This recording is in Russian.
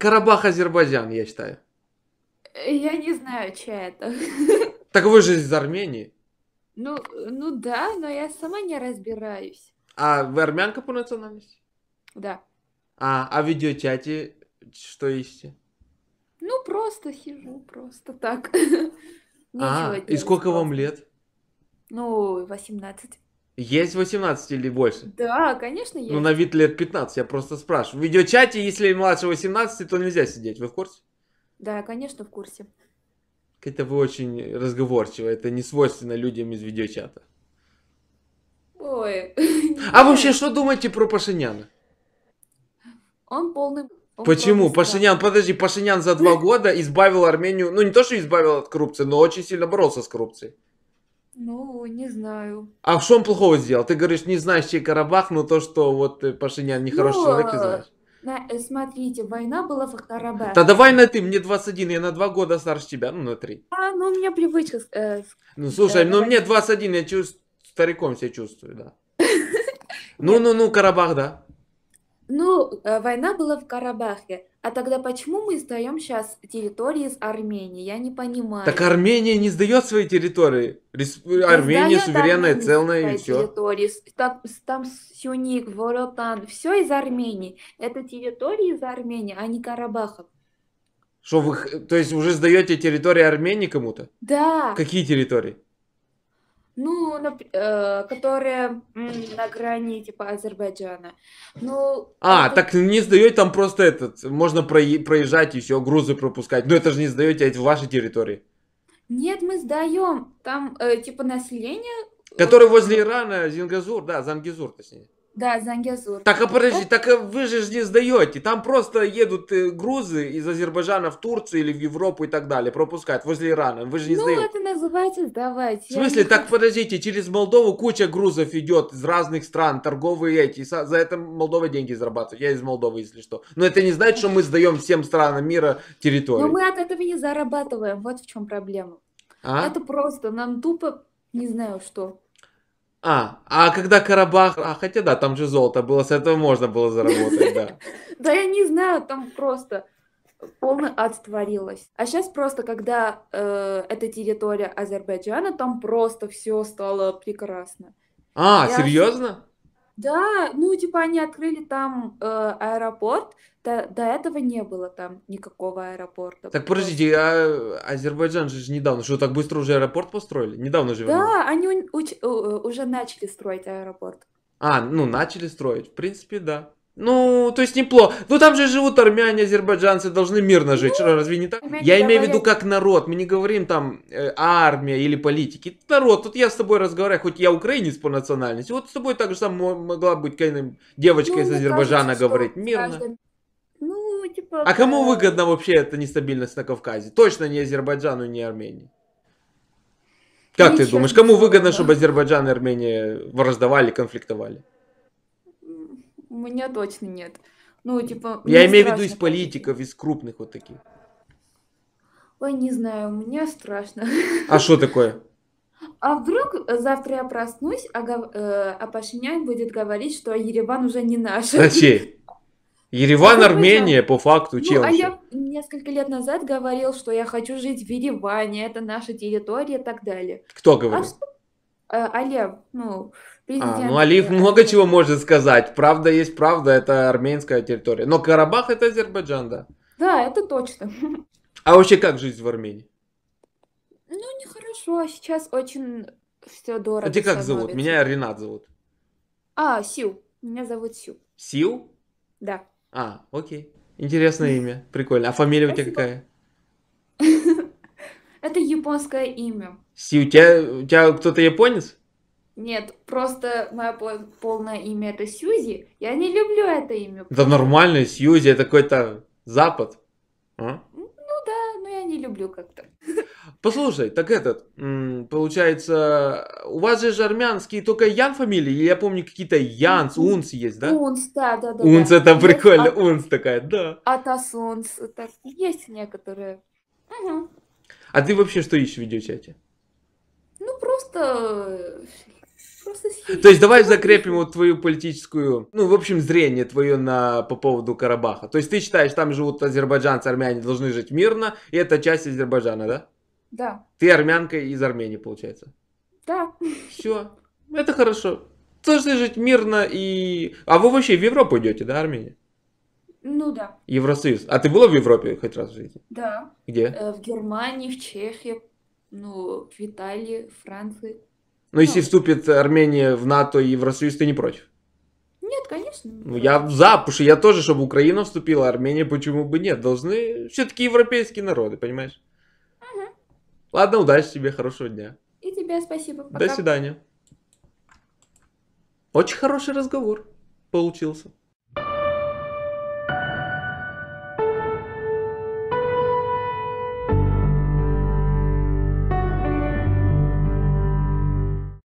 Карабах Азербайджан, я считаю. Я не знаю, чья это. Так вы же из Армении. Ну, ну да, но я сама не разбираюсь. А вы армянка по национальности? Да. А, а в видеочате что ищете? Ну, просто сижу, просто так. А, и сколько вам лет? Ну, 18. Есть 18 или больше? Да, конечно, ну, есть. Ну, на вид лет 15, я просто спрашиваю. В видеочате, если младше 18, то нельзя сидеть. Вы в курсе? Да, конечно, в курсе. Это вы очень разговорчивы. Это не свойственно людям из видеочата. Ой. А вообще, что думаете про Пашиняна? Он полный... Он Почему? Полный Пашинян, подожди, Пашинян за два года избавил Армению, ну не то, что избавил от коррупции, но очень сильно боролся с коррупцией. Ну, не знаю. А что он плохого сделал? Ты говоришь, не знаешь, чей Карабах, но то, что вот э, Пашинян нехороший ну, человек, ты знаешь. Э, на, э, смотрите, война была в Карабахе. Да давай на ты, мне 21, я на 2 года старше тебя, ну на 3. А, ну у меня привычка. Э, ну слушай, э, ну давай. мне 21, я чувств... стариком себя чувствую, да. Ну-ну-ну, Карабах, да. Ну, э, война была в Карабахе. А тогда почему мы сдаем сейчас территории из Армении? Я не понимаю. Так Армения не сдает свои территории. Респ... Да Армения суверенная, Армения целая и все. Территории. Там, там Сюник, Воротан, все из Армении. Это территории из Армении, а не карабахов. Что вы, то есть уже сдаете территории Армении кому-то? Да. Какие территории? ну, э, которые на грани, типа, Азербайджана. Ну, а, это... так не сдаете там просто этот, можно проезжать и все, грузы пропускать. Но ну, это же не сдаете, это в вашей территории. Нет, мы сдаем. Там, э, типа, население... Э, Который возле Ирана, Зингазур, да, Зангизур, точнее. Да, Зангезур. Так, а подожди, так э, вы же не сдаете. Там просто едут э, грузы из Азербайджана в Турцию или в Европу и так далее, пропускают возле Ирана. Вы же не ну, сдаете. Ну, это называется сдавать. В смысле? так, подождите, через Молдову куча грузов идет из разных стран, торговые эти. За это Молдова деньги зарабатывает. Я из Молдовы, если что. Но это не значит, что мы сдаем всем странам мира территорию. Но мы от этого не зарабатываем. Вот в чем проблема. А? Это просто нам тупо не знаю что. А, а когда Карабах... А, хотя да, там же золото было, с этого можно было заработать, да. Да я не знаю, там просто полный ад творилось. А сейчас просто, когда э, эта территория Азербайджана, там просто все стало прекрасно. А, серьезно? Да, ну типа они открыли там э, аэропорт, до, до этого не было там никакого аэропорта. Так подождите, а Азербайджан же недавно, что так быстро уже аэропорт построили? Недавно же. Да, они у, у, уже начали строить аэропорт. А, ну начали строить, в принципе, да. Ну, то есть неплохо. Ну, там же живут армяне, азербайджанцы, должны мирно жить. Что, ну, разве не так? Армяне, я имею в виду как народ. Мы не говорим там э, армия или политики. Народ. Тут я с тобой разговариваю, хоть я украинец по национальности. Вот с тобой так же сам могла быть какая-нибудь девочка ну, из Азербайджана кажется, говорить. Мирно. Ну, типа... А кому выгодно вообще эта нестабильность на Кавказе? Точно не Азербайджану, не Армении. Как Ничего ты думаешь, кому выгодно, чтобы Азербайджан и Армения враждовали, конфликтовали? У меня точно нет. Ну, типа... Я имею в виду из политиков, из крупных вот таких. Ой, не знаю, у меня страшно. А что такое? А вдруг завтра я проснусь, а, гов... э, а Пашинян будет говорить, что Ереван уже не наш. Зачем? Ереван, Армения, по факту, ну, чем? А я несколько лет назад говорил, что я хочу жить в Ереване, это наша территория и так далее. Кто говорил? А что Э, Алев, ну, президент. А, ну, Алиев э, много чего может сказать. Правда есть правда, это армянская территория. Но Карабах это Азербайджан, да? Да, это точно. А вообще как жизнь в Армении? Ну, нехорошо, сейчас очень все дорого. А ты как зовут? Меня Ренат зовут. А, Сил. Меня зовут Сил. Сил? Да. А, окей. Интересное имя, прикольно. А фамилия Спасибо. у тебя какая? Это японское имя. Си, у тебя, у тебя кто-то японец? Нет, просто мое полное имя это Сьюзи. Я не люблю это имя. Да нормально, Сьюзи это какой-то запад. А? Ну да, но я не люблю как-то. Послушай, так этот, получается, у вас же же армянские только Ян фамилии, или я помню какие-то Янс, ну, Унс есть, да? Унс, да, да, да. Унс да. это есть прикольно, от... Унс такая, да. Атас так, есть некоторые. Угу. А ты вообще что ищешь в видеочате? просто... Просто То есть давай закрепим вот твою политическую, ну, в общем, зрение твое на, по поводу Карабаха. То есть ты считаешь, там живут азербайджанцы, армяне, должны жить мирно, и это часть Азербайджана, да? Да. Ты армянка из Армении, получается? Да. Все, это хорошо. Должны жить мирно и... А вы вообще в Европу идете, да, Армения? Ну да. Евросоюз. А ты была в Европе хоть раз в жизни? Да. Где? Э, в Германии, в Чехии, ну, в Италии, Франции. Но ну, если ну. вступит Армения в НАТО и Евросоюз, ты не против? Нет, конечно. Ну, я за, потому что я тоже, чтобы Украина вступила, Армения почему бы нет? Должны все-таки европейские народы, понимаешь? Угу. Ладно, удачи тебе, хорошего дня. И тебе спасибо. Пока. До свидания. Очень хороший разговор получился.